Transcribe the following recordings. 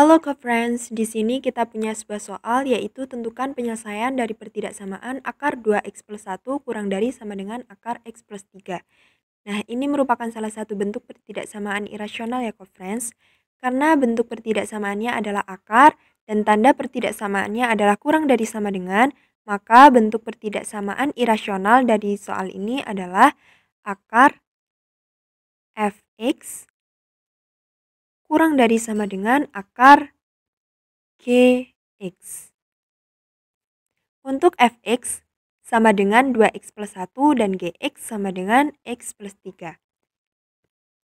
Halo ke friends, di sini kita punya sebuah soal yaitu tentukan penyelesaian dari pertidaksamaan akar 2x plus 1 kurang dari sama dengan akar x plus 3. Nah, ini merupakan salah satu bentuk pertidaksamaan irasional ya ke friends, karena bentuk pertidaksamaannya adalah akar dan tanda pertidaksamaannya adalah kurang dari sama dengan, maka bentuk pertidaksamaan irasional dari soal ini adalah akar fx kurang dari sama dengan akar kx. Untuk fx sama dengan 2x plus 1 dan gx sama dengan x plus 3.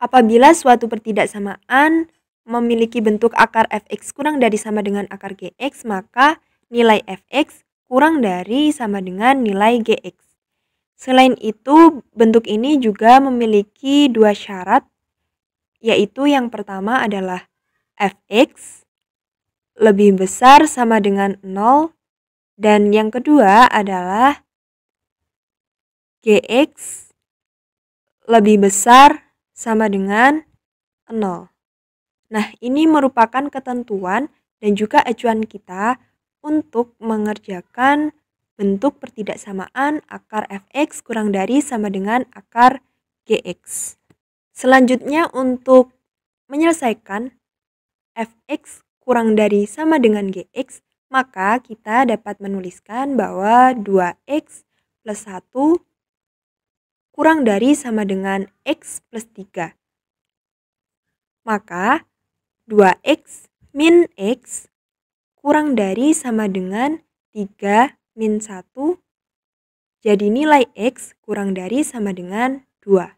Apabila suatu pertidaksamaan memiliki bentuk akar fx kurang dari sama dengan akar gx, maka nilai fx kurang dari sama dengan nilai gx. Selain itu, bentuk ini juga memiliki dua syarat yaitu yang pertama adalah fx lebih besar sama dengan 0 dan yang kedua adalah gx lebih besar sama dengan 0. Nah, ini merupakan ketentuan dan juga acuan kita untuk mengerjakan bentuk pertidaksamaan akar fx kurang dari sama dengan akar gx. Selanjutnya untuk menyelesaikan fx kurang dari sama dengan gx, maka kita dapat menuliskan bahwa 2x plus 1 kurang dari sama dengan x plus 3. Maka 2x min x kurang dari sama dengan 3 min 1. Jadi nilai x kurang dari sama dengan 2.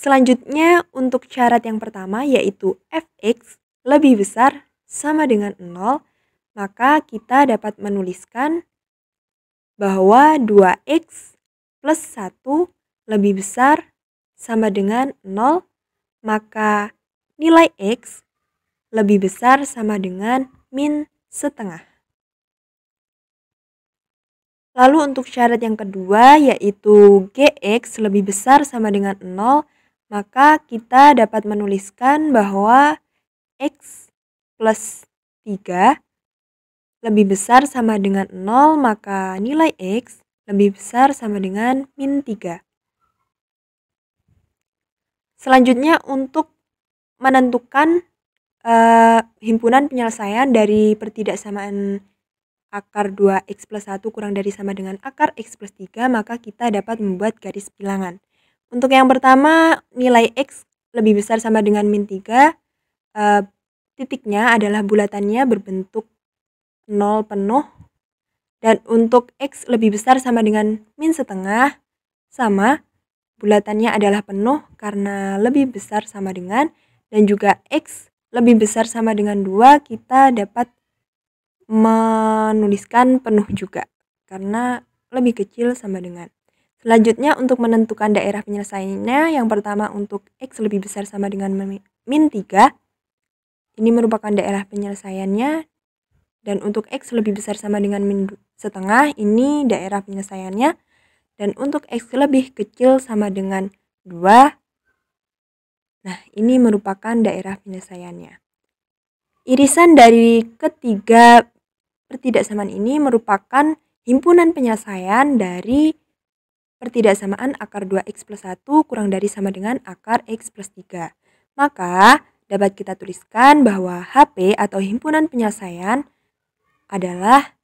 Selanjutnya, untuk syarat yang pertama yaitu fx lebih besar sama dengan 0, maka kita dapat menuliskan bahwa 2x plus 1 lebih besar sama dengan 0, maka nilai x lebih besar sama dengan min setengah. Lalu untuk syarat yang kedua yaitu gx lebih besar sama dengan 0, maka kita dapat menuliskan bahwa X plus 3 lebih besar sama dengan 0, maka nilai X lebih besar sama dengan min 3. Selanjutnya untuk menentukan uh, himpunan penyelesaian dari pertidaksamaan akar 2x plus 1 kurang dari sama dengan akar x plus 3, maka kita dapat membuat garis bilangan. Untuk yang pertama, nilai X lebih besar sama dengan min 3. Eh, titiknya adalah bulatannya berbentuk 0 penuh. Dan untuk X lebih besar sama dengan min setengah, sama bulatannya adalah penuh karena lebih besar sama dengan dan juga X lebih besar sama dengan 2 kita dapat menuliskan penuh juga karena lebih kecil sama dengan Selanjutnya untuk menentukan daerah penyelesaiannya, yang pertama untuk X lebih besar sama dengan min 3, ini merupakan daerah penyelesaiannya, dan untuk X lebih besar sama dengan min setengah, ini daerah penyelesaiannya, dan untuk X lebih kecil sama dengan 2, nah ini merupakan daerah penyelesaiannya. Irisan dari ketiga pertidaksamaan ini merupakan himpunan penyelesaian dari pertidaksamaan akar 2x plus 1 kurang dari sama dengan akar x plus 3. Maka, dapat kita tuliskan bahwa HP atau himpunan penyelesaian adalah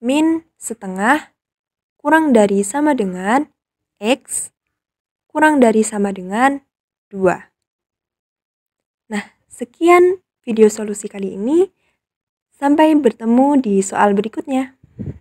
min setengah kurang dari sama dengan x kurang dari sama dengan 2. Nah, sekian video solusi kali ini. Sampai bertemu di soal berikutnya.